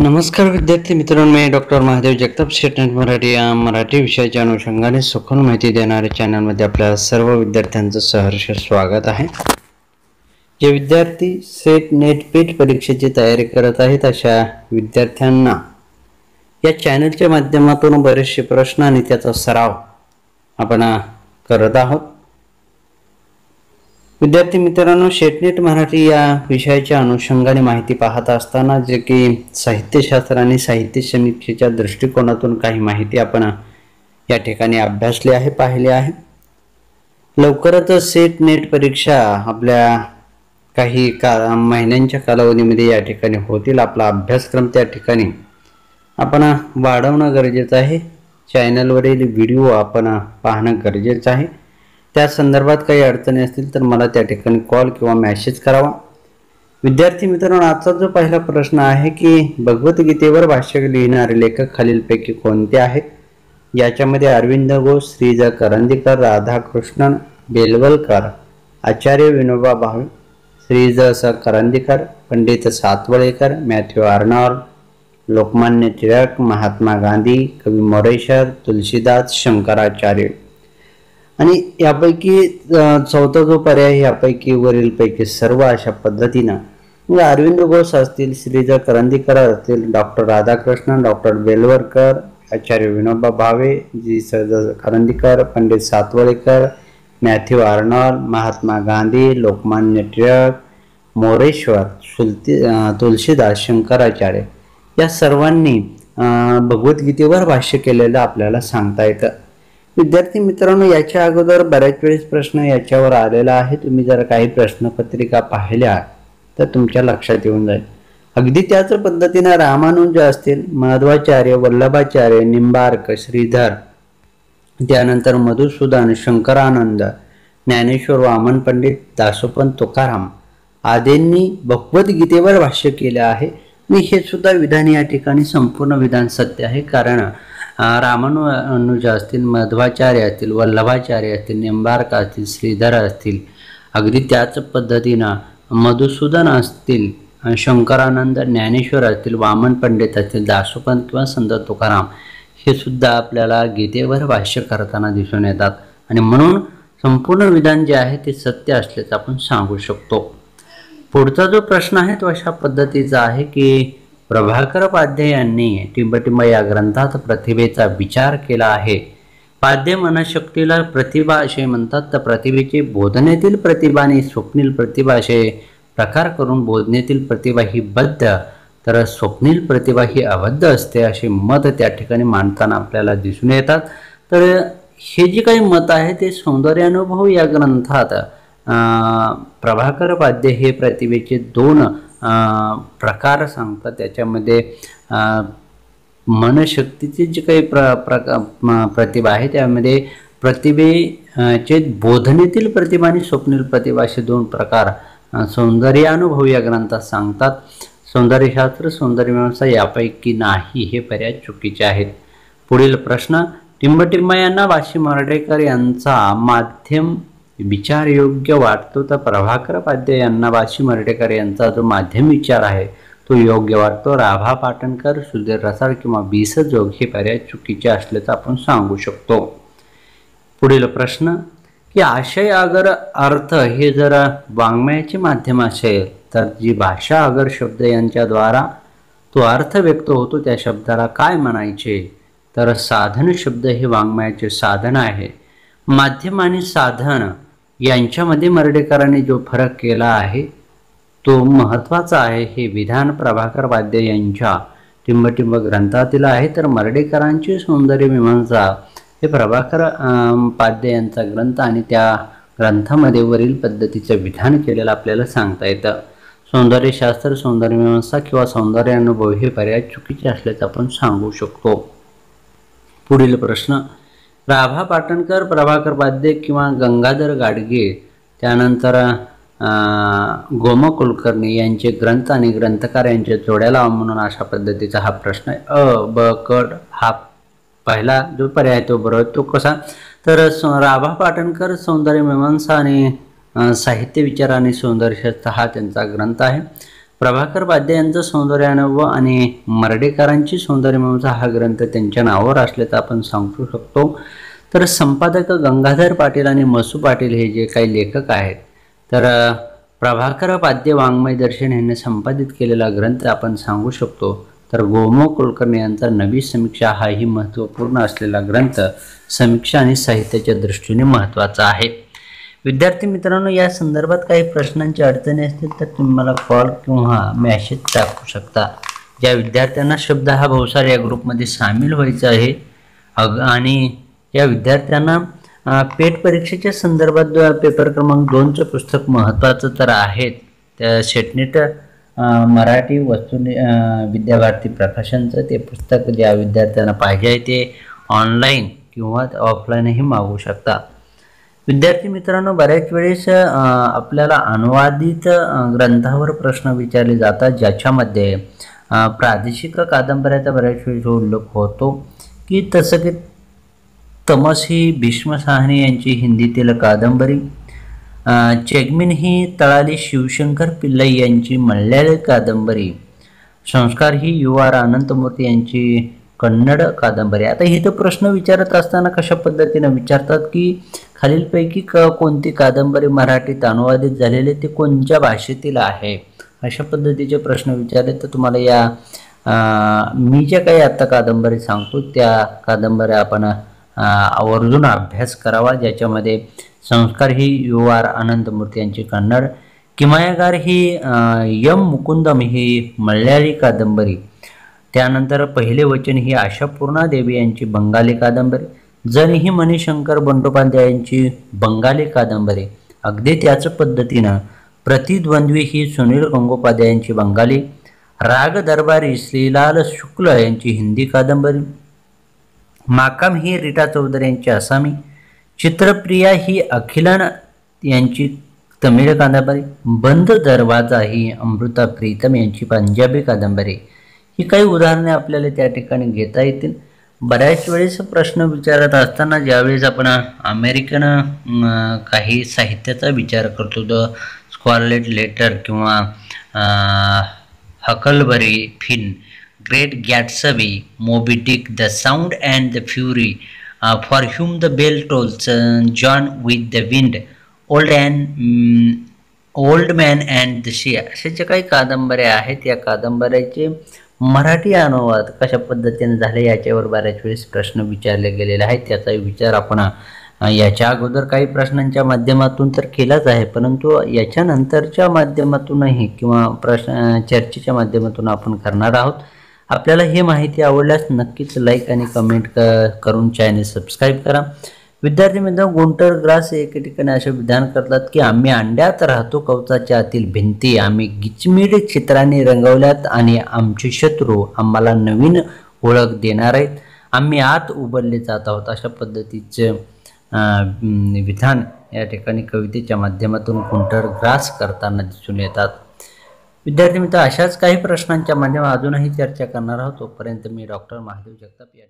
नमस्कार विद्यार्थी मित्रांनो मी डॉक्टर महादेव जगताप स्टेटमेंट मराठी या मराठी विषयाच्या अनुषंगाने सखोल माहिती देणाऱ्या चॅनलमध्ये आपल्या सर्व विद्यार्थ्यांचं सहर्ष स्वागत आहे जे विद्यार्थी सेट नेट पेट परीक्षेची तयारी करत आहेत अशा विद्यार्थ्यांना या चॅनलच्या माध्यमातून बरेचसे प्रश्न आणि त्याचा सराव आपण करत आहोत विद्यार्थी मित्रांनो शेटनेट मराठी या विषयाच्या अनुषंगाने माहिती पाहत असताना जे की साहित्यशास्त्र आणि साहित्य समीक्षेच्या दृष्टिकोनातून काही माहिती आपण या ठिकाणी अभ्यासली आहे पाहिली आहे लवकरच सेट नेट परीक्षा आपल्या काही का महिन्यांच्या कालावधीमध्ये या ठिकाणी होतील आपला अभ्यासक्रम त्या ठिकाणी आपण वाढवणं गरजेचं आहे चॅनलवरील व्हिडिओ आपण पाहणं गरजेचं आहे त्या संदर्भात काही अडचणी असतील तर मला त्या ठिकाणी कॉल किंवा मॅसेज करावा विद्यार्थी मित्रांनो आजचा जो पहिला प्रश्न आहे की भगवद्गीतेवर भाष्य लिहिणारे लेखक खालीलपैकी कोणते आहेत याच्यामध्ये अरविंद घोष श्रीज करंदीकर राधाकृष्णन बेलवलकर आचार्य विनोबा भावे श्रीज स करंदीकर पंडित सातवळेकर मॅथ्यू आर्नॉर लोकमान्य टिळक महात्मा गांधी कवी मोरेशर तुलसीदास शंकराचार्य आणि यापैकी चौथा जो पर्याय यापैकी वरीलपैकी सर्व अशा पद्धतीनं मग म्हणजे अरविंद घोष असतील श्रीधर करंदीकर असतील डॉक्टर राधाकृष्णन डॉक्टर बेलवरकर आचार्य विनोबा भावे जी सर करंदीकर पंडित सातवळेकर मॅथ्यू आर्नॉल महात्मा गांधी लोकमान्य टिळक मोरेश्वर सुलती तुलसीदास शंकराचार्य या सर्वांनी भगवद्गीतेवर भाष्य केलेलं आपल्याला सांगता येतं विद्यार्थी मित्रांनो याच्या अगोदर बऱ्याच वेळेस प्रश्न याच्यावर आलेला आहे तुम्ही जर काही प्रश्नपत्रिका पाहिल्या तर तुमच्या लक्षात येऊन जाईल अगदी त्याच पद्धतीने रामानुज असतील माधवाचार्य वल्लभाचार्य निंबार्क श्रीधर त्यानंतर मधुसूदन शंकरानंद ज्ञानेश्वर वामन पंडित दासोपंत तुकाराम आदींनी गीतेवर भाष्य केले आहे आणि हे सुद्धा विधान या ठिकाणी संपूर्ण विधान सत्य आहे कारण अनुज असतील मध्वाचार्य असतील वल्लभाचार्य असतील निंबार्क असतील श्रीधर असतील अगदी त्याच पद्धतीनं मधुसूदन असतील शंकरानंद ज्ञानेश्वर असतील वामन पंडित असतील दासोपंत किंवा संत तुकाराम हे सुद्धा आपल्याला गीतेवर भाष्य करताना दिसून येतात आणि म्हणून संपूर्ण विधान जे आहे ते सत्य असल्याचं आपण सांगू शकतो पुढचा जो प्रश्न आहे तो अशा पद्धतीचा आहे की प्रभाकर पाध्ये यांनी टिंबटिंब या ग्रंथात प्रतिभेचा विचार केला आहे पाद्य मनशक्तीला प्रतिभा असे म्हणतात तर प्रतिभेची बोधनेतील प्रतिभा आणि स्वप्नील प्रतिभा असे प्रकार करून बोधनेतील प्रतिभा ही बद्ध तर स्वप्नील प्रतिभा ही अबद्ध असते असे मत त्या ठिकाणी मांडताना आपल्याला दिसून येतात तर हे जे काही मत आहे ते सौंदर्यानुभव या ग्रंथात प्रभाकर पाध्य हे प्रतिभेचे दोन प्रकार सांगतात त्याच्यामध्ये मनशक्तीचे जे काही प्र प्रका प्रतिभा आहे त्यामध्ये प्रतिभेचे बोधनेतील प्रतिभा आणि स्वप्नील प्रतिभा असे दोन प्रकार सौंदर्यानुभव या ग्रंथात सांगतात सौंदर्यशास्त्र व्यवसाय यापैकी नाही हे पर्याय चुकीचे आहेत पुढील प्रश्न टिंबटिंबा यांना वाशी मर्डेकर यांचा माध्यम विचार योग्य वाटतो तर प्रभाकर पाध्य यांना वाशी मर्डेकर यांचा जो माध्यम विचार आहे तो योग्य वाटतो राभा पाटणकर सुधीर रसाळ किंवा बीस जोग हे पर्याय चुकीचे असल्याचं आपण सांगू शकतो पुढील प्रश्न की आशय अगर अर्थ हे जर वाङ्मयाचे माध्यम असेल तर जी भाषा अगर शब्द यांच्याद्वारा तो अर्थ व्यक्त होतो त्या शब्दाला काय म्हणायचे तर साधन शब्द हे वाङ्मयाचे साधन आहे माध्यम आणि साधन यांच्यामध्ये मर्डेकरांनी जो फरक केला आहे तो महत्त्वाचा आहे हे विधान प्रभाकर वाद्य यांच्या टिंबटिंब ग्रंथातील आहे तर मर्डेकरांची सौंदर्यमीमांसा हे प्रभाकर पाद्य यांचा ग्रंथ आणि त्या ग्रंथामध्ये वरील पद्धतीचं विधान केलेलं आपल्याला सांगता येतं सौंदर्यशास्त्र सौंदर्यमीमांसा किंवा सौंदर्य अनुभव हे पर्याय चुकीचे असल्याचं आपण सांगू शकतो पुढील प्रश्न राभा पाटणकर प्रभाकर बाद्ये किंवा गंगाधर गाडगे त्यानंतर गोम कुलकर्णी यांचे ग्रंथ आणि ग्रंथकार यांच्या जोड्याला म्हणून अशा पद्धतीचा हा प्रश्न आहे अ ब कड हा पहिला जो पर्याय तो बरोबर तो कसा तर राभा पाटणकर सौंदर्य मीमांसा आणि साहित्य विचार आणि सौंदर्यशास्त्र हा त्यांचा ग्रंथ आहे प्रभाकर वाद्य यांचं सौंदर्यानं व आणि मर्डेकरांची सौंदर्यमचा हा ग्रंथ त्यांच्या नावावर असल्याचं आपण सांगू शकतो तर संपादक गंगाधर पाटील आणि मसू पाटील हे जे काही लेखक आहेत तर प्रभाकर वाद्य वाङ्मय दर्शन यांनी संपादित केलेला ग्रंथ आपण सांगू शकतो तर गोमो कुलकर्णी यांचा नवी समीक्षा हाही महत्त्वपूर्ण असलेला ग्रंथ समीक्षा आणि साहित्याच्या दृष्टीने महत्त्वाचा आहे विद्यार्थी मित्रांनो या संदर्भात काही प्रश्नांची अडचणी असतील तर तुम्ही मला कॉल किंवा मॅसेज टाकू शकता ज्या विद्यार्थ्यांना शब्द हा भवसार या ग्रुपमध्ये सामील व्हायचा आहे अग आणि या विद्यार्थ्यांना पेट परीक्षेच्या संदर्भात पेपर क्रमांक दोनचं पुस्तक महत्त्वाचं तर आहेत त्या शेटनेट मराठी वस्तू विद्याभारती प्रकाशनचं ते पुस्तक ज्या विद्यार्थ्यांना पाहिजे आहे ते ऑनलाईन किंवा ऑफलाईनही मागू शकता विद्यार्थी मित्रांनो बऱ्याच वेळेस आपल्याला अनुवादित ग्रंथावर प्रश्न विचारले जातात ज्याच्यामध्ये प्रादेशिक कादंबऱ्याचा बऱ्याच वेळेस उल्लेख होतो की तसं की तमस ही भीष्म साहनी यांची हिंदीतील कादंबरी चेगमिन ही तळाली शिवशंकर पिल्लई यांची मल्याळी कादंबरी संस्कार ही युवा आर अनंतमूर्ती यांची कन्नड कादंबरी आता हे तर प्रश्न विचारत असताना कशा पद्धतीनं विचारतात की खालीलपैकी क कोणती कादंबरी मराठीत अनुवादित झालेली ते कोणत्या भाषेतील आहे अशा पद्धतीचे प्रश्न विचारले तर तुम्हाला या मी ज्या काही आत्ता कादंबरी सांगतो त्या कादंबऱ्या आपण आवर्जून अभ्यास करावा ज्याच्यामध्ये संस्कार ही यू आर अनंतमूर्ती यांची कन्नड किमायागार ही यम मुकुंदम ही मल्याळी कादंबरी त्यानंतर पहिले वचन ही आशापूर्णा देवी यांची बंगाली कादंबरी जण ही मणिशंकर बंडोपाध्यायांची बंगाली कादंबरी अगदी त्याच पद्धतीनं प्रतिद्वंद्वी ही सुनील गंगोपाध्यायांची बंगाली राग दरबारी श्रीलाल शुक्ल यांची हिंदी कादंबरी माकाम ही रीटा चौधरी यांची आसामी चित्रप्रिया ही अखिलन यांची तमिळ कादंबरी बंद दरवाजा ही अमृता प्रीतम यांची पंजाबी कादंबरी ही काही उदाहरणे आपल्याला त्या ठिकाणी घेता येतील बऱ्याच वेळेस प्रश्न विचारत असताना ज्यावेळेस आपण अमेरिकन काही साहित्याचा विचार करतो द स्कॉलेट लेटर किंवा Huckleberry Finn great Gatsby Moby Dick the sound and the fury for whom the bell tolls gone with the wind old and old man and the sea असे जे काही कादंबऱ्या आहेत या कादंबऱ्याचे मराठी अनुवाद कशा पद्धतीने झाले याच्यावर बऱ्याच वेळेस प्रश्न विचारले गेलेले आहेत त्याचा विचार आपण याच्या अगोदर काही प्रश्नांच्या माध्यमातून तर केलाच आहे परंतु याच्यानंतरच्या माध्यमातूनही किंवा प्रश्न चर्चेच्या माध्यमातून आपण करणार आहोत आपल्याला हे माहिती आवडल्यास नक्कीच लाईक आणि कमेंट क करून चॅनल सबस्क्राईब करा विद्यार्थी मित्र गुंटर ग्रास एके ठिकाणी असे विधान करतात की आम्ही अंड्यात राहतो कवचाच्या आतील भिंती आम्ही गिचमिड चित्राने रंगवल्यात आणि आमचे शत्रू आम्हाला नवीन ओळख देणार आहेत आम्ही आत उभरले जात आहोत अशा पद्धतीचं विधान या ठिकाणी कवितेच्या माध्यमातून गुंटर ग्रास करताना दिसून येतात विद्यार्थी मित्र अशाच काही प्रश्नांच्या माध्यमात अजूनही चर्चा करणार आहोत तोपर्यंत मी डॉक्टर महादेव जगताप या